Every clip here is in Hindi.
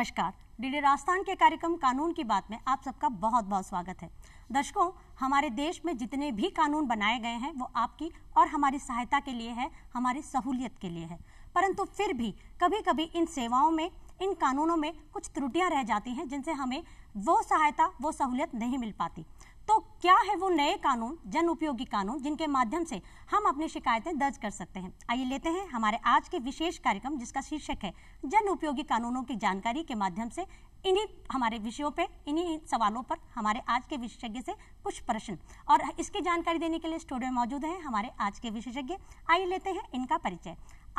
नमस्कार डीडी राजस्थान के कार्यक्रम कानून की बात में आप सबका बहुत बहुत स्वागत है दर्शकों हमारे देश में जितने भी कानून बनाए गए हैं वो आपकी और हमारी सहायता के लिए है हमारी सहूलियत के लिए है परंतु फिर भी कभी कभी इन सेवाओं में इन कानूनों में कुछ त्रुटियां रह जाती हैं जिनसे हमें वो सहायता वो सहूलियत नहीं मिल पाती तो क्या है वो नए कानून जन उपयोगी कानून जिनके माध्यम से हम अपनी शिकायतें दर्ज कर सकते हैं आइए लेते हैं हमारे आज के विशेष कार्यक्रम जिसका शीर्षक है जन उपयोगी कानूनों की जानकारी के माध्यम से इन्हीं हमारे विषयों पे इन्हीं सवालों पर हमारे आज के विशेषज्ञ से कुछ प्रश्न और इसकी जानकारी देने के लिए स्टूडियो में मौजूद है हमारे आज के विशेषज्ञ आइए लेते हैं इनका परिचय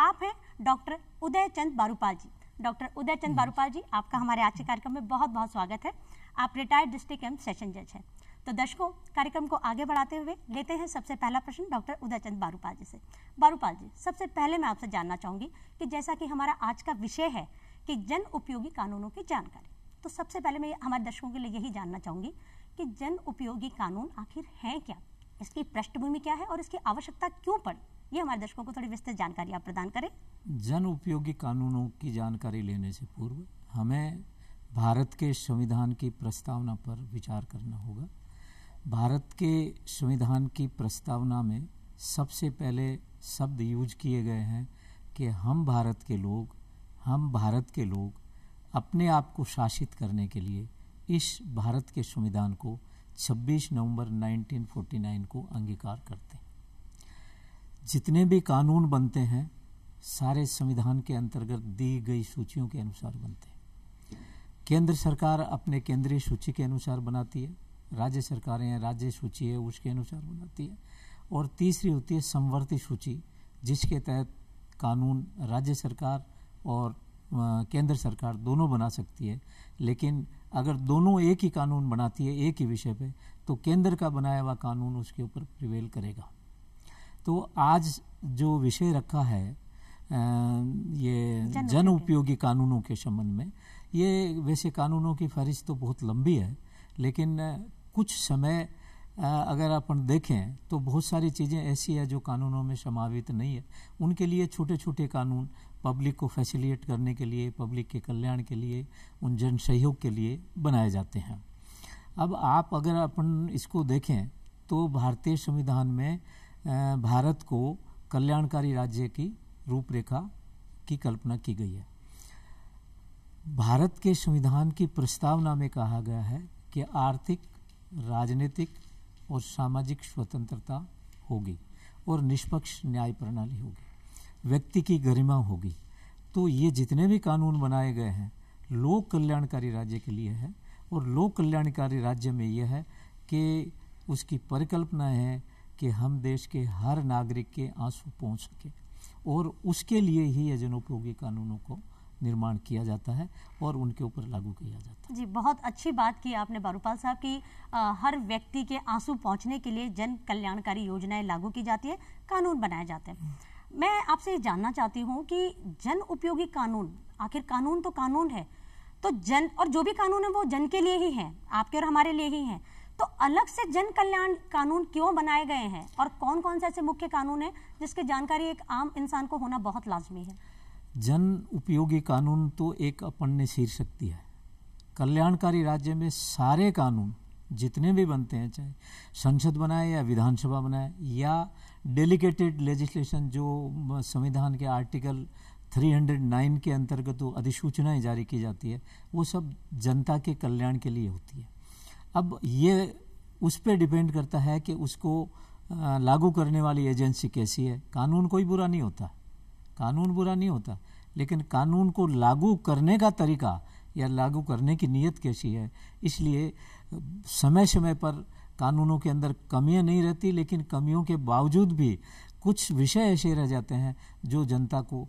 आप हैं डॉक्टर उदय चंद बारूपाल जी डॉक्टर उदय चंद बारूपाल जी आपका हमारे आज के कार्यक्रम में बहुत बहुत स्वागत है आप रिटायर्ड डिस्ट्रिक्ट एम सेशन जज हैं तो दर्शकों कार्यक्रम को आगे बढ़ाते हुए लेते हैं सबसे पहला प्रश्न डॉक्टर उदयचंद बारूपाल जी से बारूपाल जी सबसे पहले मैं आपसे जानना चाहूंगी कि जैसा कि हमारा आज का विषय है कि जन उपयोगी कानूनों की जानकारी तो सबसे पहले मैं हमारे दर्शकों के लिए यही जानना चाहूंगी कि जन उपयोगी कानून आखिर है क्या इसकी पृष्ठभूमि क्या है और इसकी आवश्यकता क्यों पड़ी ये हमारे दर्शकों को थोड़ी विस्तृत जानकारी आप प्रदान करें जन उपयोगी कानूनों की जानकारी लेने से पूर्व हमें भारत के संविधान की प्रस्तावना पर विचार करना होगा भारत के संविधान की प्रस्तावना में सबसे पहले शब्द यूज किए गए हैं कि हम भारत के लोग हम भारत के लोग अपने आप को शासित करने के लिए इस भारत के संविधान को 26 नवंबर 1949 को अंगीकार करते हैं जितने भी कानून बनते हैं सारे संविधान के अंतर्गत दी गई सूचियों के अनुसार बनते हैं केंद्र सरकार अपने केंद्रीय सूची के अनुसार बनाती है राज्य सरकारें हैं राज्य सूची है उसके अनुसार बनाती है और तीसरी होती है समवर्ती सूची जिसके तहत कानून राज्य सरकार और केंद्र सरकार दोनों बना सकती है लेकिन अगर दोनों एक ही कानून बनाती है एक ही विषय पे तो केंद्र का बनाया हुआ कानून उसके ऊपर प्रिवेल करेगा तो आज जो विषय रखा है ये जन उपयोगी कानूनों के संबंध में ये वैसे कानूनों की फहरिश तो बहुत लंबी है लेकिन कुछ समय अगर अपन देखें तो बहुत सारी चीज़ें ऐसी है जो कानूनों में समावित नहीं है उनके लिए छोटे छोटे कानून पब्लिक को फैसिलिएट करने के लिए पब्लिक के कल्याण के लिए उन जन सहयोग के लिए बनाए जाते हैं अब आप अगर अपन इसको देखें तो भारतीय संविधान में भारत को कल्याणकारी राज्य की रूपरेखा की कल्पना की गई है भारत के संविधान की प्रस्तावना में कहा गया है कि आर्थिक राजनीतिक और सामाजिक स्वतंत्रता होगी और निष्पक्ष न्याय प्रणाली होगी व्यक्ति की गरिमा होगी तो ये जितने भी कानून बनाए गए हैं लोक कल्याणकारी राज्य के लिए है और लोक कल्याणकारी राज्य में यह है कि उसकी परिकल्पना है कि हम देश के हर नागरिक के आंसू पहुंच सके और उसके लिए ही यह जनोपयोगी कानूनों को निर्माण किया जाता है और उनके ऊपर लागू किया जाता है जी बहुत अच्छी बात की आपने बारूपाल साहब की आ, हर व्यक्ति के आंसू पहुंचने के लिए जन कल्याणकारी योजनाएं लागू की जाती है कानून बनाए जाते हैं हम्म। मैं आपसे जानना चाहती हूँ कि जन उपयोगी कानून आखिर कानून तो कानून है तो जन और जो भी कानून है वो जन के लिए ही है आपके और हमारे लिए ही है तो अलग से जन कल्याण कानून क्यों बनाए गए हैं और कौन कौन से ऐसे मुख्य कानून हैं जिसकी जानकारी एक आम इंसान को होना बहुत लाजमी है जन उपयोगी कानून तो एक अपन ने शीर्षक दिया है कल्याणकारी राज्य में सारे कानून जितने भी बनते हैं चाहे संसद बनाए या विधानसभा बनाए या डेलीकेटेड लेजिस्लेशन जो संविधान के आर्टिकल 309 के अंतर्गत तो अधिसूचनाएं जारी की जाती है वो सब जनता के कल्याण के लिए होती है अब ये उस पर डिपेंड करता है कि उसको लागू करने वाली एजेंसी कैसी है कानून कोई बुरा नहीं होता कानून बुरा नहीं होता लेकिन कानून को लागू करने का तरीका या लागू करने की नीयत कैसी है इसलिए समय समय पर कानूनों के अंदर कमियां नहीं रहती लेकिन कमियों के बावजूद भी कुछ विषय ऐसे रह जाते हैं जो जनता को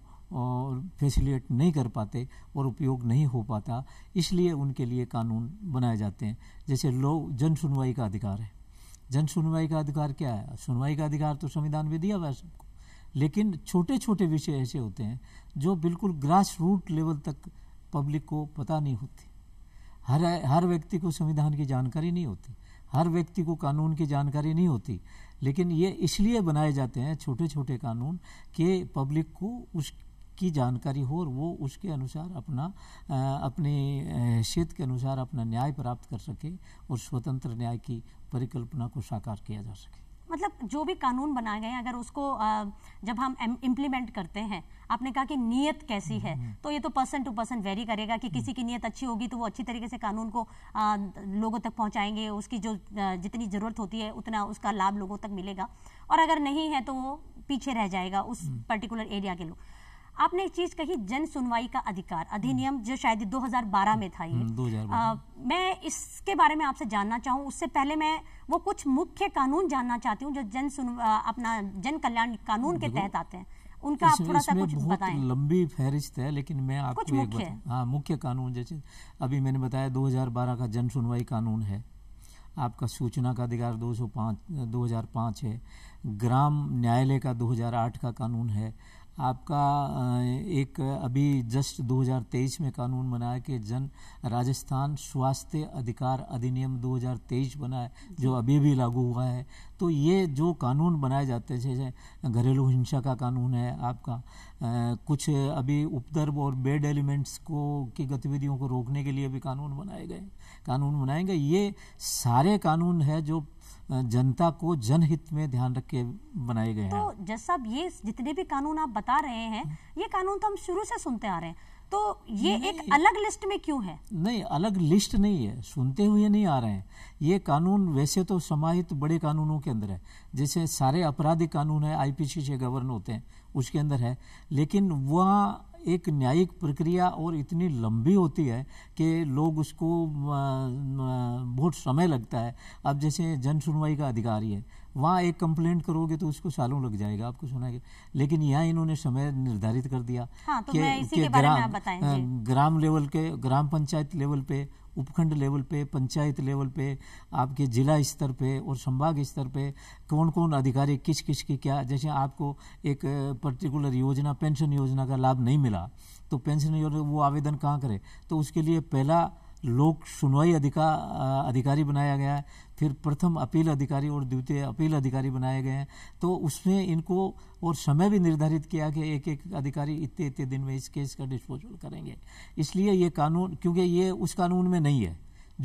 और नहीं कर पाते और उपयोग नहीं हो पाता इसलिए उनके लिए कानून बनाए जाते हैं जैसे लोग जन सुनवाई का अधिकार है जन सुनवाई का अधिकार क्या है सुनवाई का अधिकार तो संविधान में दिया हुआ है सबको लेकिन छोटे छोटे विषय ऐसे होते हैं जो बिल्कुल ग्रास रूट लेवल तक पब्लिक को पता नहीं होती हर हर व्यक्ति को संविधान की जानकारी नहीं होती हर व्यक्ति को कानून की जानकारी नहीं होती लेकिन ये इसलिए बनाए जाते हैं छोटे छोटे कानून कि पब्लिक को उसकी जानकारी हो और वो उसके अनुसार अपना अपने हैसियत के अनुसार अपना न्याय प्राप्त कर सके और स्वतंत्र न्याय की परिकल्पना को साकार किया जा सके मतलब जो भी कानून बनाए गए हैं अगर उसको जब हम इम्प्लीमेंट करते हैं आपने कहा कि नीयत कैसी है हम्म, हम्म। तो ये तो पर्सन टू पर्सन वेरी करेगा कि किसी की नीयत अच्छी होगी तो वो अच्छी तरीके से कानून को लोगों तक पहुंचाएंगे उसकी जो जितनी ज़रूरत होती है उतना उसका लाभ लोगों तक मिलेगा और अगर नहीं है तो वो पीछे रह जाएगा उस पर्टिकुलर हम्म। एरिया के लोग आपने एक चीज कही जन सुनवाई का अधिकार अधिनियम जो शायद 2012 में था ये आ, हम्म, मैं इसके बारे में आपसे जानना चाहूँ उससे पहले मैं वो कुछ मुख्य कानून जानना चाहती हूँ जो जन सुन अपना जन कल्याण कानून के तहत आते हैं उनका आप थोड़ा सा कुछ बताएं लंबी फहरिस्त है लेकिन मैं आपको एक हाँ मुख्य कानून जैसे अभी मैंने बताया दो का जन सुनवाई कानून है आपका सूचना का अधिकार 205 2005 है ग्राम न्यायालय का 2008 का कानून है आपका एक अभी जस्ट 2023 में कानून बनाया कि जन राजस्थान स्वास्थ्य अधिकार अधिनियम 2023 बना है जो अभी भी लागू हुआ है तो ये जो कानून बनाए जाते हैं जैसे घरेलू हिंसा का कानून है आपका आ, कुछ अभी उपद्रव और बेड एलिमेंट्स को की गतिविधियों को रोकने के लिए भी कानून बनाए गए कानून बनाए गए ये सारे कानून है जो जनता को जनहित में ध्यान रख के बनाए गए हैं तो जज साहब ये जितने भी कानून आप बता रहे हैं ये कानून तो हम शुरू से सुनते आ रहे हैं तो ये एक अलग लिस्ट में क्यों है नहीं अलग लिस्ट नहीं है सुनते हुए नहीं आ रहे हैं ये कानून वैसे तो समाहित बड़े कानूनों के अंदर है जैसे सारे आपराधिक कानून है आईपीसी से गवर्न होते हैं उसके अंदर है लेकिन वह एक न्यायिक प्रक्रिया और इतनी लंबी होती है कि लोग उसको बहुत समय लगता है अब जैसे जन सुनवाई का अधिकारी है वहाँ एक कंप्लेंट करोगे तो उसको सालों लग जाएगा आपको सुनाएगा लेकिन यहाँ इन्होंने समय निर्धारित कर दिया हाँ, तो बारे ग्राम हाँ, ग्राम लेवल के ग्राम पंचायत लेवल पे उपखंड लेवल पे पंचायत लेवल पे आपके जिला स्तर पे और संभाग स्तर पे कौन कौन अधिकारी किस किस की क्या जैसे आपको एक पर्टिकुलर योजना पेंशन योजना का लाभ नहीं मिला तो पेंशन योजना वो आवेदन कहाँ करे तो उसके लिए पहला लोक सुनवाई अधिका अधिकारी बनाया गया है फिर प्रथम अपील अधिकारी और द्वितीय अपील अधिकारी बनाए गए हैं तो उसमें इनको और समय भी निर्धारित किया कि एक एक अधिकारी इतने इतने दिन में इस केस का डिस्पोजल करेंगे इसलिए ये कानून क्योंकि ये उस कानून में नहीं है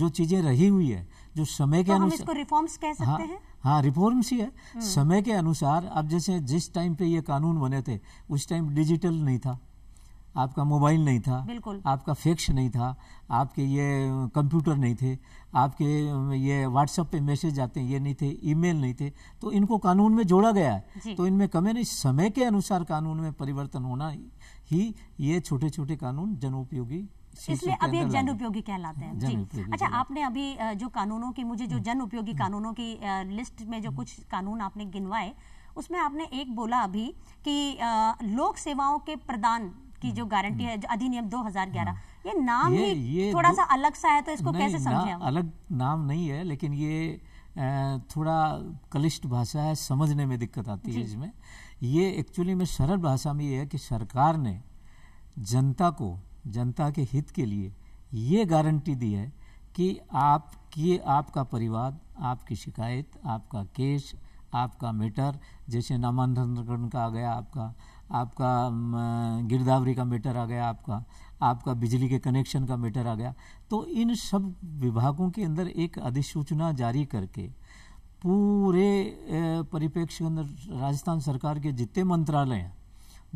जो चीजें रही हुई है जो समय के तो अनुसार रिफॉर्म्स कह सकते हाँ, हैं हाँ रिफॉर्म्स ही है हम्म। समय के अनुसार अब जैसे जिस टाइम पे ये कानून बने थे उस टाइम डिजिटल नहीं था आपका मोबाइल नहीं था बिल्कुल आपका फैक्स नहीं था आपके ये कंप्यूटर नहीं थे आपके ये व्हाट्सएप पे मैसेज आते हैं ये नहीं थे ईमेल नहीं थे तो इनको कानून में जोड़ा गया है तो इनमें नहीं समय के अनुसार कानून में परिवर्तन होना ही ये छोटे छोटे कानून जनउपयोगी इसलिए अब जन उपयोगी कहलाते हैं जी अच्छा आपने अभी जो कानूनों की मुझे जो जन उपयोगी कानूनों की लिस्ट में जो कुछ कानून आपने गिनवाए उसमें आपने एक बोला अभी कि लोक सेवाओं के प्रदान की जो गारंटी है जो अधिनियम 2011 हाँ। ये नाम ये, ही ये थोड़ा सा अलग सा है तो इसको कैसे समझे ना, अलग नाम नहीं है लेकिन ये थोड़ा कलिष्ट भाषा है समझने में दिक्कत आती है इसमें ये एक्चुअली में सरल भाषा में ये है कि सरकार ने जनता को जनता के हित के लिए ये गारंटी दी है कि आप आपकी आपका परिवार आपकी शिकायत आपका केस आपका मेटर जैसे नामांतरण का आ गया आपका आपका गिरदावरी का मीटर आ गया आपका आपका बिजली के कनेक्शन का मीटर आ गया तो इन सब विभागों के अंदर एक अधिसूचना जारी करके पूरे परिप्रेक्ष्य के अंदर राजस्थान सरकार के जितने मंत्रालय हैं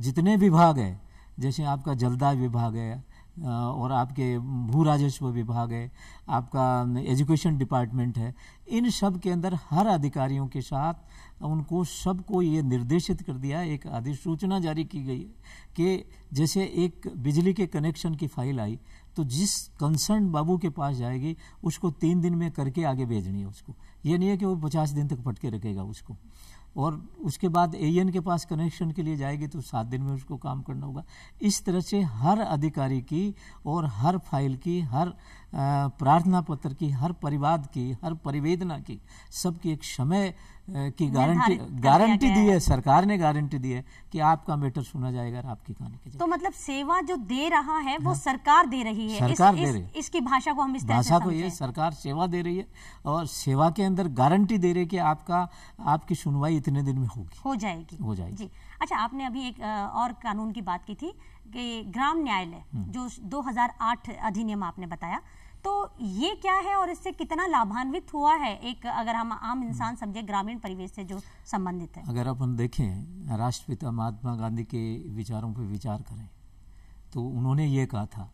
जितने विभाग हैं जैसे आपका जलदाय विभाग है और आपके भू राजस्व विभाग है आपका एजुकेशन डिपार्टमेंट है इन सब के अंदर हर अधिकारियों के साथ उनको सबको ये निर्देशित कर दिया एक अधिसूचना जारी की गई है कि जैसे एक बिजली के कनेक्शन की फाइल आई तो जिस कंसर्न बाबू के पास जाएगी उसको तीन दिन में करके आगे भेजनी है उसको ये नहीं है कि वो पचास दिन तक पटके रखेगा उसको और उसके बाद एन के पास कनेक्शन के लिए जाएगी तो सात दिन में उसको काम करना होगा इस तरह से हर अधिकारी की और हर फाइल की हर प्रार्थना पत्र की हर परिवाद की हर परिवेदना की सबकी एक समय की गारंटी गारंटी दी है सरकार ने गारंटी दी है कि आपका मेटर सुना जाएगा आपकी कहानी के तो मतलब सेवा जो दे रहा है वो हाँ। सरकार दे रही है सरकार इस, दे रही है इसकी भाषा को हम इस भाषा को ये सरकार सेवा दे रही है और सेवा के अंदर गारंटी दे रही है कि आपका आपकी सुनवाई इतने दिन में होगी हो जाएगी हो जाएगी अच्छा आपने अभी एक और कानून की बात की थी कि ग्राम न्यायालय हम्म। जो 2008 अधिनियम आपने बताया तो ये क्या है और इससे कितना लाभान्वित हुआ है एक अगर हम आम इंसान समझे ग्रामीण परिवेश से जो संबंधित है अगर अपन देखें राष्ट्रपिता महात्मा गांधी के विचारों पर विचार करें तो उन्होंने ये कहा था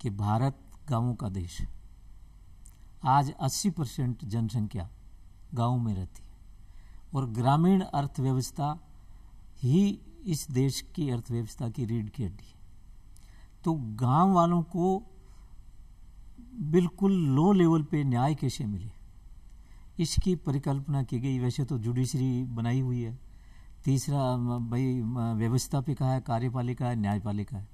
कि भारत गांवों का देश है आज 80 परसेंट जनसंख्या गाँव में रहती है और ग्रामीण अर्थव्यवस्था ही इस देश की अर्थव्यवस्था की रीढ़ की हड्डी है तो गांव वालों को बिल्कुल लो लेवल पे न्याय कैसे मिले इसकी परिकल्पना की गई वैसे तो जुडिशरी बनाई हुई है तीसरा भाई व्यवस्था पे कहा है कार्यपालिका है न्यायपालिका है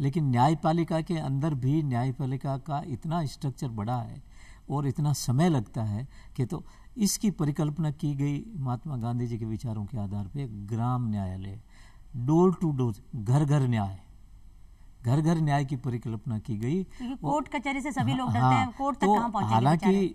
लेकिन न्यायपालिका के अंदर भी न्यायपालिका का इतना स्ट्रक्चर बड़ा है और इतना समय लगता है कि तो इसकी परिकल्पना की गई महात्मा गांधी जी के विचारों के आधार पे ग्राम न्यायालय डोर टू डोर घर घर न्याय घर घर न्याय की परिकल्पना की गई कोर्ट कचहरी से सभी लोग हाँ, हैं कोर्ट तक तो कहाँ पहुँचे हालांकि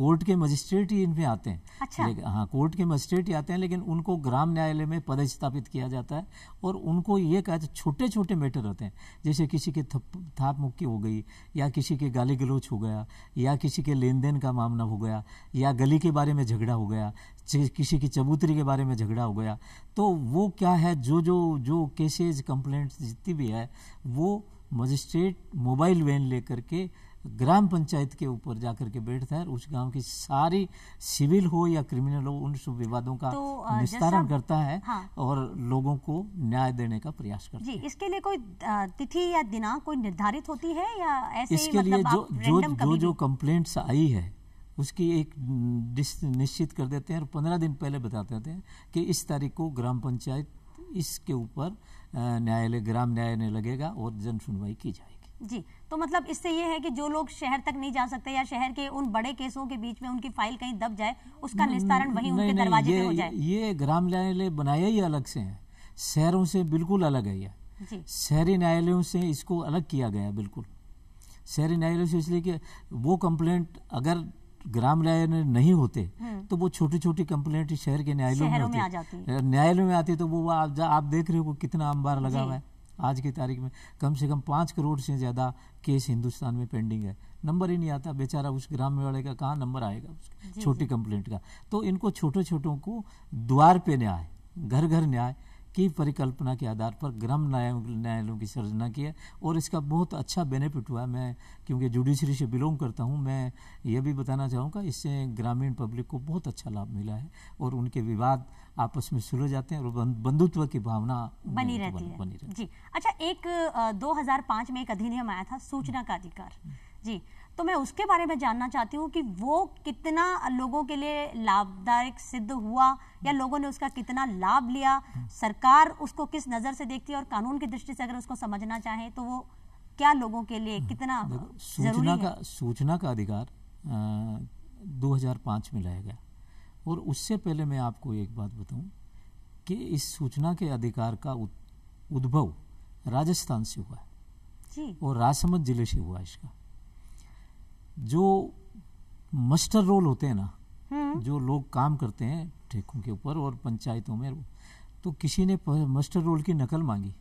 कोर्ट के मजिस्ट्रेट ही इनमें आते हैं अच्छा हाँ कोर्ट के मजिस्ट्रेट ही आते हैं लेकिन उनको ग्राम न्यायालय में पदस्थापित किया जाता है और उनको ये कहा छोटे छोटे मैटर होते हैं जैसे किसी के थाप मुक्की हो गई या किसी के गाली गलोच हो गया या किसी के लेन का मामला हो गया या गली के बारे में झगड़ा हो गया किसी की चबूतरी के बारे में झगड़ा हो गया तो वो क्या है जो जो जो केसेज कंप्लेंट्स जितनी भी है वो मजिस्ट्रेट मोबाइल वैन लेकर के ग्राम पंचायत के ऊपर जाकर के बैठता है उस गांव की सारी सिविल हो या क्रिमिनल हो उन सब विवादों का तो निस्तारण करता है हाँ। और लोगों को न्याय देने का प्रयास करता जी, है इसके लिए कोई तिथि या दिनांक कोई निर्धारित होती है या ऐसे इसके मतलब लिए जो जो जो, जो कंप्लेंट्स आई है उसकी एक निश्चित कर देते हैं और पंद्रह दिन पहले बता देते हैं कि इस तारीख को ग्राम पंचायत इसके ऊपर न्यायालय ग्राम न्यायालय लगेगा और जन सुनवाई की जाएगी जी तो मतलब इससे ये है कि जो लोग शहर तक नहीं जा सकते या शहर के उन बड़े केसों के बीच में उनकी फाइल कहीं दब जाए उसका निस्तारण वहीं उनके दरवाजे पे हो जाए ये ग्राम न्यायालय बनाया ही अलग से है शहरों से बिल्कुल अलग है यह शहरी न्यायालयों से इसको अलग किया गया बिल्कुल शहरी न्यायालयों से इसलिए कि वो कंप्लेंट अगर ग्राम न्यायालय नहीं होते हम्म। तो वो छोटी छोटी कंप्लेंट शहर के न्यायालयों में, होती है न्यायालय में आती है तो वो आप, आप देख रहे हो कितना अंबार लगा हुआ है आज की तारीख में कम से कम पाँच करोड़ से ज़्यादा केस हिंदुस्तान में पेंडिंग है नंबर ही नहीं आता बेचारा उस ग्राम वाले का कहाँ नंबर आएगा छोटी कंप्लेंट का तो इनको छोटे छोटों को द्वार पे न्याय घर घर न्याय की परिकल्पना के आधार पर ग्राम न्यायालयों की सृजना की है और इसका बहुत अच्छा बेनिफिट हुआ है मैं क्योंकि जुडिशरी से बिलोंग करता हूँ मैं ये भी बताना चाहूँगा इससे ग्रामीण पब्लिक को बहुत अच्छा लाभ मिला है और उनके विवाद आपस में सुलझ जाते हैं और बंधुत्व की भावना बनी रहती है बनी रहती जी अच्छा एक दो में एक अधिनियम आया था सूचना का अधिकार हम्म। जी तो मैं उसके बारे में जानना चाहती हूँ कि वो कितना लोगों के लिए लाभदायक सिद्ध हुआ या लोगों ने उसका कितना लाभ लिया सरकार उसको किस नज़र से देखती है और कानून की दृष्टि से अगर उसको समझना चाहे तो वो क्या लोगों के लिए कितना सूचना का सूचना का अधिकार दो में लाया गया और उससे पहले मैं आपको एक बात बताऊं कि इस सूचना के अधिकार का उद्भव राजस्थान से हुआ है और राजसमंद जिले से हुआ इसका जो मस्टर रोल होते हैं ना हम्म। जो लोग काम करते हैं ठेकों के ऊपर और पंचायतों में तो किसी ने मस्टर रोल की नकल मांगी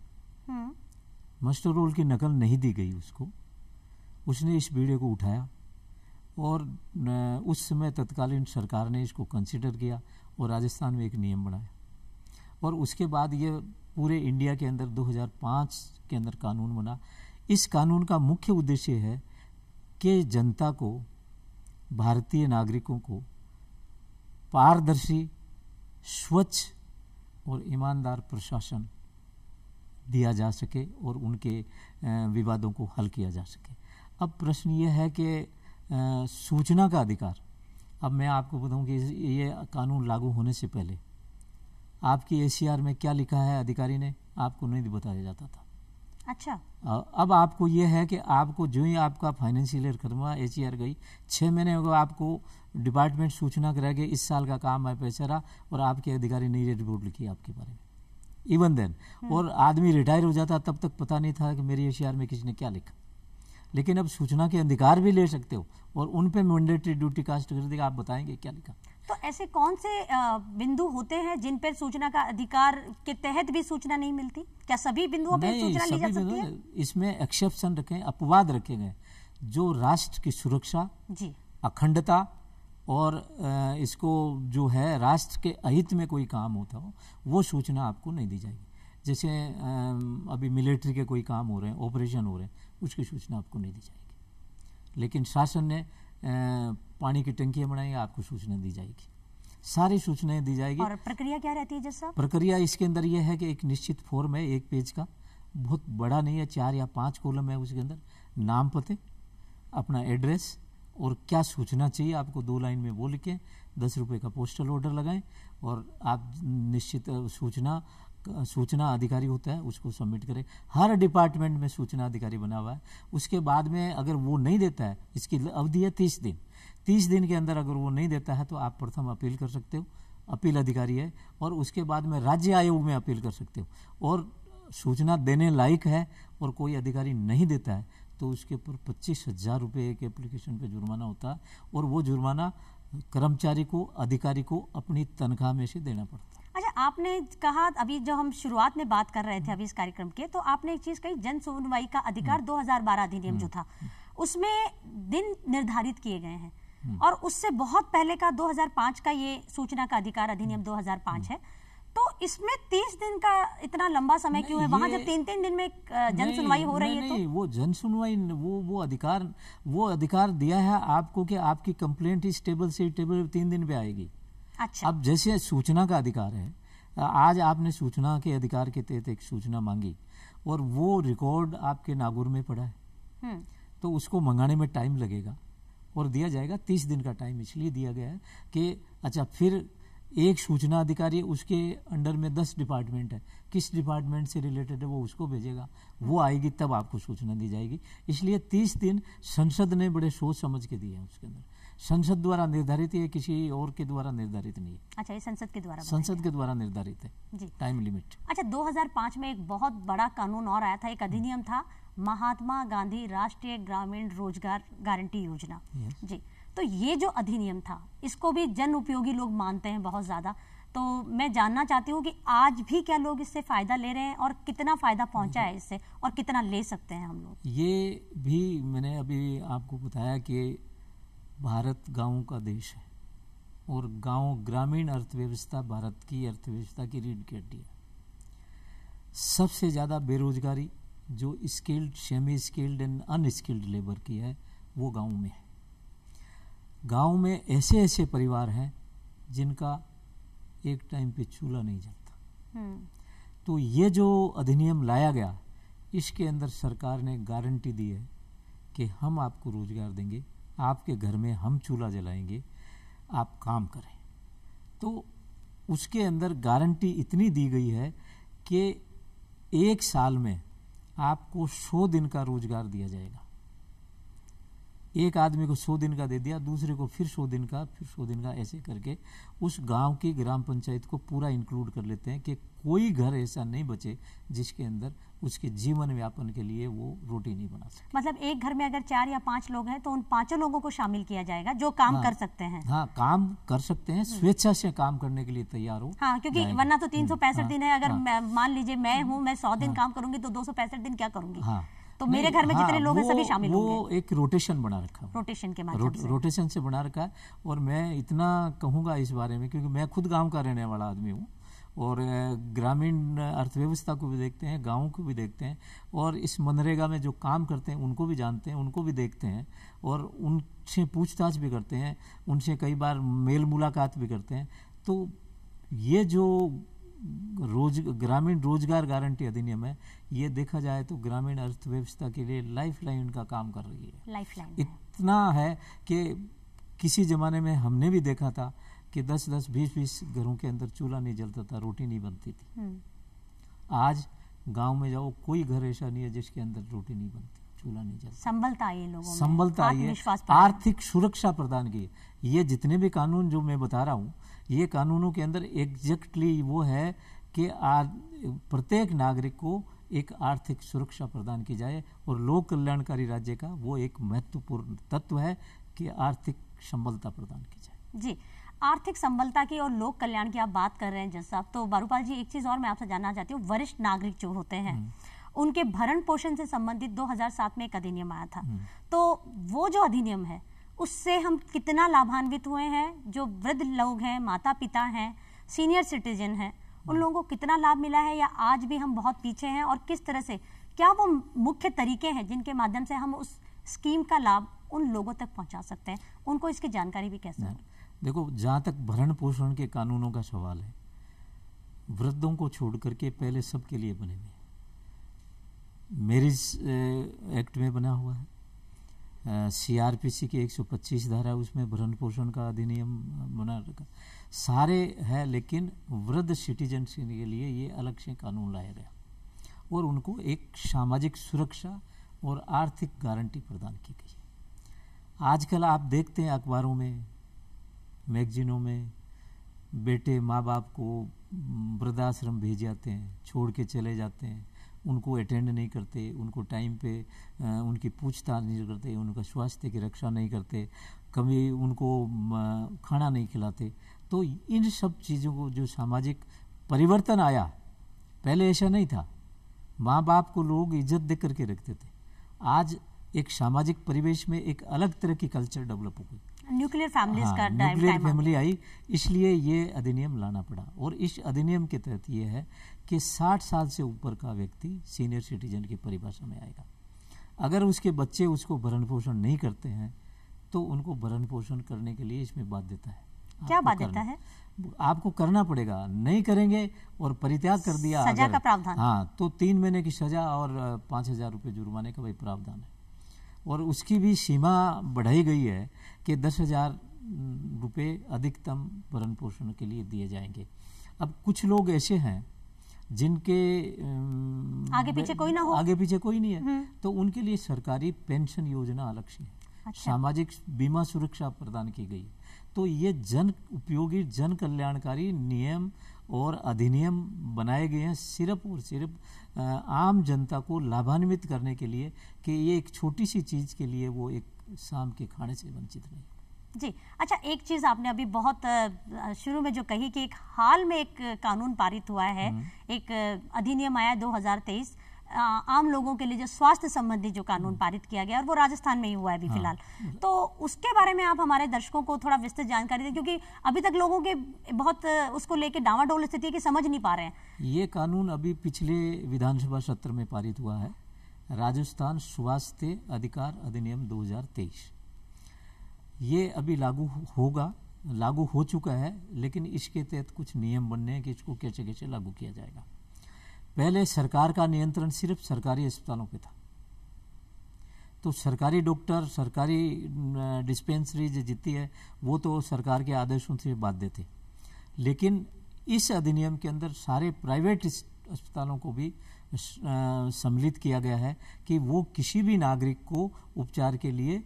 मस्टर हम्म। रोल की नकल नहीं दी गई उसको उसने इस वीडियो को उठाया और उस समय तत्कालीन सरकार ने इसको कंसिडर किया और राजस्थान में एक नियम बनाया और उसके बाद ये पूरे इंडिया के अंदर 2005 के अंदर कानून बना इस कानून का मुख्य उद्देश्य है के जनता को भारतीय नागरिकों को पारदर्शी स्वच्छ और ईमानदार प्रशासन दिया जा सके और उनके विवादों को हल किया जा सके अब प्रश्न ये है कि सूचना का अधिकार अब मैं आपको बताऊं कि ये कानून लागू होने से पहले आपकी ए में क्या लिखा है अधिकारी ने आपको नहीं बताया जाता था अच्छा अब आपको ये है कि आपको जो ही आपका फाइनेंशियल ईयर खत्मा एच ई गई छः महीने होगा आपको डिपार्टमेंट सूचना कि इस साल का काम है रहा और आपके अधिकारी ने ये रिपोर्ट लिखी आपके बारे में इवन देन हम्म। और आदमी रिटायर हो जाता तब तक पता नहीं था कि मेरी एच में किसी ने क्या लिखा लेकिन अब सूचना के अधिकार भी ले सकते हो और उन पर मैंडेटरी ड्यूटी कास्ट कर देगा आप बताएंगे क्या लिखा तो ऐसे कौन से बिंदु होते हैं जिन पर सूचना का अधिकार के तहत भी सूचना नहीं मिलती क्या सभी बिंदुओं पर सूचना ली जा सकती है इसमें एक्सेप्शन रखे अपवाद रखे गए जो राष्ट्र की सुरक्षा जी अखंडता और इसको जो है राष्ट्र के अहित में कोई काम होता हो वो सूचना आपको नहीं दी जाएगी जैसे अभी मिलिट्री के कोई काम हो रहे हैं ऑपरेशन हो रहे हैं उसकी सूचना आपको नहीं दी जाएगी लेकिन शासन ने पानी की टंकियाँ बनाएंगे आपको सूचना दी जाएगी सारी सूचनाएं दी जाएगी और प्रक्रिया क्या रहती है जैसा प्रक्रिया इसके अंदर यह है कि एक निश्चित फॉर्म है एक पेज का बहुत बड़ा नहीं है चार या पाँच कॉलम है उसके अंदर नाम पते अपना एड्रेस और क्या सूचना चाहिए आपको दो लाइन में बोल के दस रुपये का पोस्टल ऑर्डर लगाएं और आप निश्चित सूचना सूचना अधिकारी होता है उसको सबमिट करें हर डिपार्टमेंट में सूचना अधिकारी बना हुआ है उसके बाद में अगर वो नहीं देता है इसकी अवधि है तीस दिन तीस दिन के अंदर अगर वो नहीं देता है तो आप प्रथम अपील कर सकते हो अपील अधिकारी है और उसके बाद में राज्य आयोग में अपील कर सकते हो और सूचना देने लायक है और कोई अधिकारी नहीं देता है तो उसके ऊपर पच्चीस हज़ार रुपये एक एप्लीकेशन पे जुर्माना होता है और वो जुर्माना कर्मचारी को अधिकारी को अपनी तनख्वाह में से देना पड़ता है अच्छा आपने कहा अभी जो हम शुरुआत में बात कर रहे थे अभी इस कार्यक्रम के तो आपने एक चीज कही जन सुनवाई का अधिकार 2012 हम्म। अधिनियम हम्म। जो था उसमें दिन निर्धारित किए गए हैं हम्म। और उससे बहुत पहले का 2005 का ये सूचना का अधिकार अधिनियम 2005 है तो इसमें तीस दिन का इतना लंबा समय क्यों है वहां जब तीन तीन दिन में जन सुनवाई हो रही है तो वो जन सुनवाई वो वो अधिकार वो अधिकार दिया है आपको कि आपकी कंप्लेंट इस टेबल से टेबल तीन दिन पे आएगी अच्छा अब जैसे सूचना का अधिकार है आज आपने सूचना के अधिकार के तहत एक सूचना मांगी और वो रिकॉर्ड आपके नागौर में पड़ा है हम्म। तो उसको मंगाने में टाइम लगेगा और दिया जाएगा तीस दिन का टाइम इसलिए दिया गया है कि अच्छा फिर एक सूचना अधिकारी उसके अंडर में दस डिपार्टमेंट है किस डिपार्टमेंट से रिलेटेड है वो उसको भेजेगा वो आएगी तब आपको सूचना दी जाएगी इसलिए तीस दिन संसद ने बड़े सोच समझ के दिए हैं उसके अंदर संसद द्वारा निर्धारित है किसी और के द्वारा निर्धारित नहीं अच्छा ये संसद के द्वारा संसद के द्वारा निर्धारित है जी टाइम लिमिट अच्छा 2005 में एक बहुत बड़ा कानून और आया था एक अधिनियम था महात्मा गांधी राष्ट्रीय ग्रामीण रोजगार गारंटी योजना जी तो ये जो अधिनियम था इसको भी जन उपयोगी लोग मानते हैं बहुत ज्यादा तो मैं जानना चाहती हूँ कि आज भी क्या लोग इससे फायदा ले रहे हैं और कितना फायदा पहुंचा है इससे और कितना ले सकते हैं हम लोग ये भी मैंने अभी आपको बताया कि भारत गांवों का देश है और गांव ग्रामीण अर्थव्यवस्था भारत की अर्थव्यवस्था की रीढ़ की हड्डी है सबसे ज़्यादा बेरोजगारी जो skilled semi skilled and unskilled labour की है वो गांव में है गांव में ऐसे ऐसे परिवार हैं जिनका एक टाइम पे चूल्हा नहीं जलता हम्म। तो ये जो अधिनियम लाया गया इसके अंदर सरकार ने गारंटी दी है कि हम आपको रोजगार देंगे आपके घर में हम चूल्हा जलाएंगे आप काम करें तो उसके अंदर गारंटी इतनी दी गई है कि एक साल में आपको सौ दिन का रोज़गार दिया जाएगा एक आदमी को सौ दिन का दे दिया दूसरे को फिर सौ दिन का फिर सौ दिन का ऐसे करके उस गांव की ग्राम पंचायत को पूरा इंक्लूड कर लेते हैं कि कोई घर ऐसा नहीं बचे जिसके अंदर उसके जीवन व्यापन के लिए वो रोटी नहीं बना सकते मतलब एक घर में अगर चार या पांच लोग हैं तो उन पांचों लोगों को शामिल किया जाएगा जो काम हाँ, कर सकते हैं हाँ काम कर सकते हैं हम्म। स्वेच्छा से काम करने के लिए तैयार हो हाँ क्योंकि वरना तो तीन सौ हम्म, पैंसठ हाँ, दिन है अगर हाँ। मान लीजिए मैं हूँ मैं सौ दिन हाँ। काम करूंगी तो दो सौ पैंसठ दिन क्या करूंगी तो मेरे घर में हाँ, जितने लोग हैं सभी शामिल वो एक रोटेशन बना रखा रोटेशन के माध्यम से रोटेशन से बना रखा है और मैं इतना कहूँगा इस बारे में क्योंकि मैं खुद गाँव का रहने वाला आदमी हूँ और ग्रामीण अर्थव्यवस्था को भी देखते हैं गाँव को भी देखते हैं और इस मनरेगा में जो काम करते हैं उनको भी जानते हैं उनको भी देखते हैं और उनसे पूछताछ भी करते हैं उनसे कई बार मेल मुलाकात भी करते हैं तो ये जो रोज ग्रामीण रोजगार गारंटी अधिनियम है ये देखा जाए तो ग्रामीण अर्थव्यवस्था के लिए लाइफ लाइन का काम कर रही है लाइफ लाइन इतना है कि किसी ज़माने में हमने भी देखा था कि 10 10 बीस बीस घरों के अंदर चूल्हा नहीं जलता था रोटी नहीं बनती थी हम्म। आज गांव में जाओ कोई घर ऐसा नहीं है जिसके अंदर रोटी नहीं बनती चूल्हा नहीं जलता संभलता ये लोगों संभलता ये आर्थिक सुरक्षा प्रदान की ये जितने भी कानून जो मैं बता रहा हूँ ये कानूनों के अंदर एग्जैक्टली वो है कि प्रत्येक नागरिक को एक आर्थिक सुरक्षा प्रदान की जाए और लोक कल्याणकारी राज्य का वो एक महत्वपूर्ण तत्व है कि आर्थिक संबलता प्रदान की जाए जी आर्थिक संबलता की और लोक कल्याण की आप बात कर रहे हैं जज साहब तो बारूपाल जी एक चीज़ और मैं आपसे जानना चाहती हूँ वरिष्ठ नागरिक जो होते हैं हम्म। उनके भरण पोषण से संबंधित 2007 में एक अधिनियम आया था हम्म। तो वो जो अधिनियम है उससे हम कितना लाभान्वित हुए हैं जो वृद्ध लोग हैं माता पिता हैं सीनियर सिटीजन हैं उन हम्म। लोगों को कितना लाभ मिला है या आज भी हम बहुत पीछे हैं और किस तरह से क्या वो मुख्य तरीके हैं जिनके माध्यम से हम उस स्कीम का लाभ उन लोगों तक पहुंचा सकते हैं उनको इसकी जानकारी भी कैसे देखो जहाँ तक भरण पोषण के कानूनों का सवाल है वृद्धों को छोड़ करके पहले सबके लिए बने हुए मेरिज एक्ट में बना हुआ है सीआरपीसी की 125 धारा उसमें भरण पोषण का अधिनियम बना रखा सारे है लेकिन वृद्ध सिटीजन के लिए ये अलग से कानून लाया गया और उनको एक सामाजिक सुरक्षा और आर्थिक गारंटी प्रदान की गई आजकल आप देखते हैं अखबारों में मैगजीनों में बेटे माँ बाप को वृद्धाश्रम भेज जाते हैं छोड़ के चले जाते हैं उनको अटेंड नहीं करते उनको टाइम पे उनकी पूछताछ नहीं करते उनका स्वास्थ्य की रक्षा नहीं करते कभी उनको खाना नहीं खिलाते तो इन सब चीज़ों को जो सामाजिक परिवर्तन आया पहले ऐसा नहीं था माँ बाप को लोग इज्जत दे करके रखते थे आज एक सामाजिक परिवेश में एक अलग तरह की कल्चर डेवलप हो गई न्यूक्लियर फैमिलीज हाँ, का न्यूक्लियर फैमिली आई इसलिए ये अधिनियम लाना पड़ा और इस अधिनियम के तहत ये है कि 60 साल से ऊपर का व्यक्ति सीनियर सिटीजन की परिभाषा में आएगा अगर उसके बच्चे उसको भरण पोषण नहीं करते हैं तो उनको भरण पोषण करने के लिए इसमें बाध्यता है क्या बाध्यता है आपको करना पड़ेगा नहीं करेंगे और परित्याग कर दिया सजा का प्रावधान हाँ तो तीन महीने की सजा और पांच हजार रूपए जुर्माने का भाई प्रावधान है और उसकी भी सीमा बढ़ाई गई है कि दस हज़ार रुपये अधिकतम भरण पोषण के लिए दिए जाएंगे अब कुछ लोग ऐसे हैं जिनके आगे पीछे कोई ना हो आगे पीछे कोई नहीं है हम्म। तो उनके लिए सरकारी पेंशन योजना अलग से है अच्छा। सामाजिक बीमा सुरक्षा प्रदान की गई तो ये जन उपयोगी जन कल्याणकारी नियम और अधिनियम बनाए गए हैं सिर्फ और सिर्फ आम जनता को लाभान्वित करने के लिए कि ये एक छोटी सी चीज़ के लिए वो एक शाम के खाने से वंचित नहीं जी अच्छा एक चीज आपने अभी बहुत शुरू में जो कही कि एक हाल में एक कानून पारित हुआ है हम्म। एक अधिनियम आया 2023 आम लोगों के लिए जो स्वास्थ्य संबंधी जो कानून पारित किया गया और वो राजस्थान में ही हुआ है अभी हाँ। फिलहाल तो उसके बारे में आप हमारे दर्शकों को थोड़ा विस्तृत जानकारी दें क्योंकि अभी तक लोगों के बहुत उसको लेके डावाडोल स्थिति है कि समझ नहीं पा रहे हैं ये कानून अभी पिछले विधानसभा सत्र में पारित हुआ है राजस्थान स्वास्थ्य अधिकार अधिनियम दो ये अभी लागू होगा लागू हो चुका है लेकिन इसके तहत कुछ नियम बनने हैं कि इसको कैसे कैसे लागू किया जाएगा पहले सरकार का नियंत्रण सिर्फ सरकारी अस्पतालों पे था तो सरकारी डॉक्टर सरकारी डिस्पेंसरी जो जितनी है वो तो सरकार के आदेशों से बाध्य थे लेकिन इस अधिनियम के अंदर सारे प्राइवेट अस्पतालों को भी सम्मिलित किया गया है कि वो किसी भी नागरिक को उपचार के लिए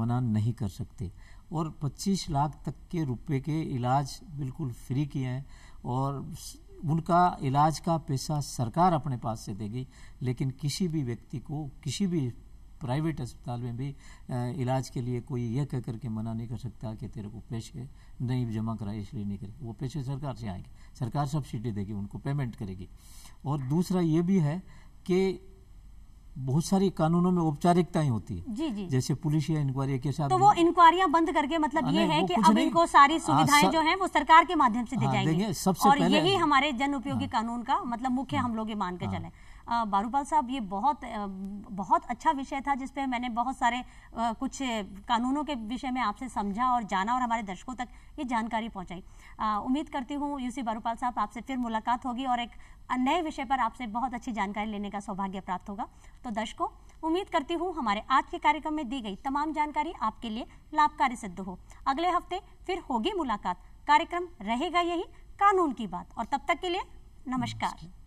मना नहीं कर सकते और 25 लाख तक के रुपए के इलाज बिल्कुल फ्री किए हैं और उनका इलाज का पैसा सरकार अपने पास से देगी लेकिन किसी भी व्यक्ति को किसी भी प्राइवेट अस्पताल में भी इलाज के लिए कोई यह कह करके मना नहीं कर सकता कि तेरे को पैसे नहीं जमा कराए इसलिए नहीं करेगी वो पैसे सरकार से आएंगे सरकार सब्सिडी देगी उनको पेमेंट करेगी और दूसरा ये भी है कि बहुत सारी कानूनों में औपचारिकताएं होती है जी जी जैसे पुलिस या इंक्वायरी के साथ तो वो इंक्वायरियां बंद करके मतलब ये है कि अब इनको सारी हाँ, सुविधाएं सा... जो हैं वो सरकार के माध्यम से दी हाँ, जाएंगी सबसे और यही हमारे जन उपयोगी हाँ। कानून का मतलब मुख्य हम लोग ये मान के चले बारूपाल साहब ये बहुत बहुत अच्छा विषय था जिसपे मैंने बहुत सारे कुछ कानूनों के विषय में आपसे समझा और जाना और हमारे दर्शकों तक ये जानकारी पहुंचाई उम्मीद करती हूँ यूसी बारूपाल साहब आपसे फिर मुलाकात होगी और एक नए विषय पर आपसे बहुत अच्छी जानकारी लेने का सौभाग्य प्राप्त होगा तो दर्शकों उम्मीद करती हूँ हमारे आज के कार्यक्रम में दी गई तमाम जानकारी आपके लिए लाभकारी सिद्ध हो अगले हफ्ते फिर होगी मुलाकात कार्यक्रम रहेगा यही कानून की बात और तब तक के लिए नमस्कार